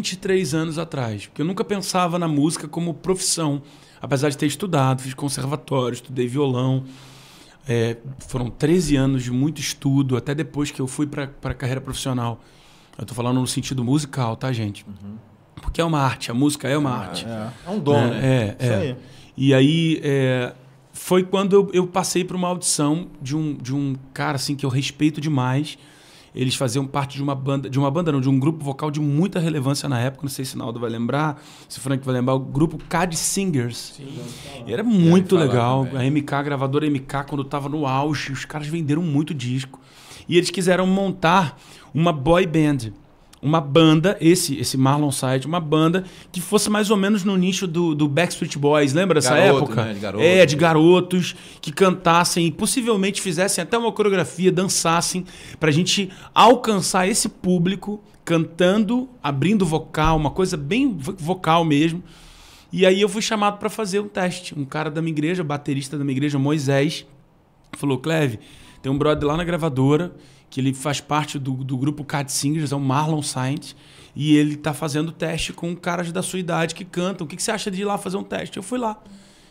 23 anos atrás. Porque eu nunca pensava na música como profissão. Apesar de ter estudado, fiz conservatório, estudei violão. É, foram 13 anos de muito estudo, até depois que eu fui para a carreira profissional. Eu estou falando no sentido musical, tá, gente? Uhum. Porque é uma arte, a música é uma ah, arte. É. é, um dom, é, né? É, é. aí. E aí é, foi quando eu, eu passei para uma audição de um, de um cara assim que eu respeito demais eles faziam parte de uma banda, de uma banda não, de um grupo vocal de muita relevância na época. Não sei se Naldo vai lembrar, se o Frank vai lembrar, o grupo Cad Singers. Sim, e era muito legal. Também. A MK, a gravadora MK, quando estava no auge, os caras venderam muito disco. E eles quiseram montar uma boy band uma banda, esse esse Marlon Side, uma banda que fosse mais ou menos no nicho do, do Backstreet Boys, lembra dessa época? Né? De é, de né? garotos que cantassem e possivelmente fizessem até uma coreografia, dançassem, para a gente alcançar esse público cantando, abrindo vocal, uma coisa bem vocal mesmo. E aí eu fui chamado para fazer um teste. Um cara da minha igreja, baterista da minha igreja, Moisés, falou: Cleve tem um brother lá na gravadora, que ele faz parte do, do grupo Cat Singers, é o Marlon Sainz, e ele tá fazendo teste com caras da sua idade que cantam. O que, que você acha de ir lá fazer um teste? Eu fui lá,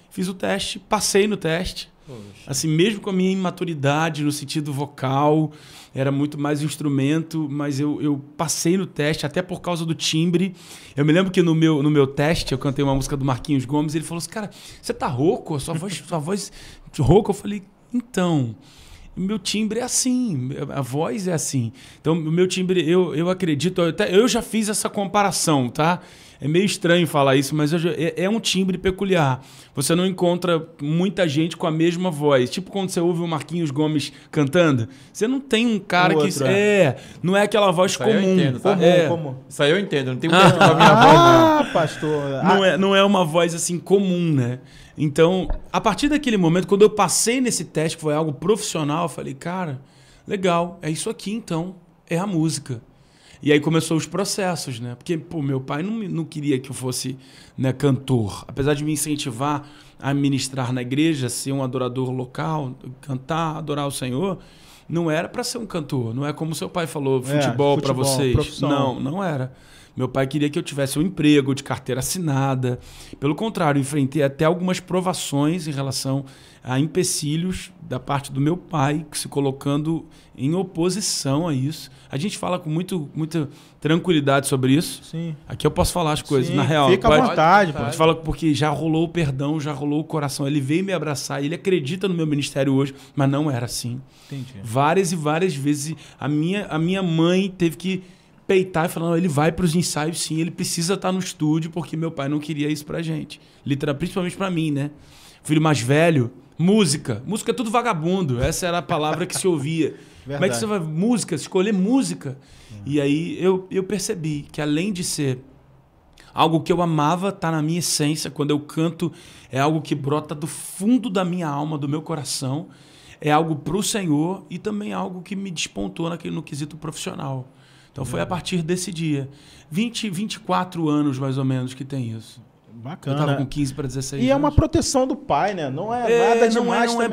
fiz o teste, passei no teste. Poxa. Assim, mesmo com a minha imaturidade no sentido vocal, era muito mais instrumento, mas eu, eu passei no teste, até por causa do timbre. Eu me lembro que no meu, no meu teste, eu cantei uma música do Marquinhos Gomes, ele falou assim: Cara, você tá rouco? Sua voz, sua voz rouca? Eu falei: Então meu timbre é assim, a voz é assim. Então, o meu timbre, eu, eu acredito, eu, até, eu já fiz essa comparação, tá? É meio estranho falar isso, mas é, é, um timbre peculiar. Você não encontra muita gente com a mesma voz. Tipo quando você ouve o Marquinhos Gomes cantando, você não tem um cara que. É. é. não é aquela voz isso comum. Eu entendo, tá? comum, é. é. Isso aí eu entendo, não tem muito com a minha ah, voz. Não. Ah, pastor. Não, É, não é uma voz assim comum, né? Então, a partir daquele momento, quando eu passei nesse teste, que foi algo profissional, eu falei, cara, legal, é isso aqui então, é a música. E aí começou os processos, né? Porque, pô, meu pai não, não queria que eu fosse né, cantor. Apesar de me incentivar a ministrar na igreja, ser um adorador local, cantar, adorar o Senhor, não era para ser um cantor. Não é como seu pai falou, futebol, é, futebol para vocês. Profissão. Não, não era. Meu pai queria que eu tivesse um emprego de carteira assinada. Pelo contrário, enfrentei até algumas provações em relação a empecilhos da parte do meu pai, se colocando em oposição a isso. A gente fala com muito, muita tranquilidade sobre isso. Sim. Aqui eu posso falar as coisas, Sim, na real. Fica pode, à vontade. Pode. A gente fala porque já rolou o perdão, já rolou o coração. Ele veio me abraçar, ele acredita no meu ministério hoje, mas não era assim. Entendi. Várias e várias vezes a minha, a minha mãe teve que peitar e falando, ele vai para os ensaios sim, ele precisa estar tá no estúdio, porque meu pai não queria isso a gente. Literal, principalmente para mim, né? Filho mais velho, música. Música é tudo vagabundo. Essa era a palavra que se ouvia. Como é que você vai. Música, escolher música. Uhum. E aí eu, eu percebi que além de ser algo que eu amava, tá na minha essência, quando eu canto, é algo que brota do fundo da minha alma, do meu coração. É algo para o Senhor e também algo que me despontou naquele, no quesito profissional. Então foi a partir desse dia. 20, 24 anos mais ou menos que tem isso. Bacana. Eu tava com 15 para 16 E anos. é uma proteção do pai, né? Não é, é nada é, demais não é, não também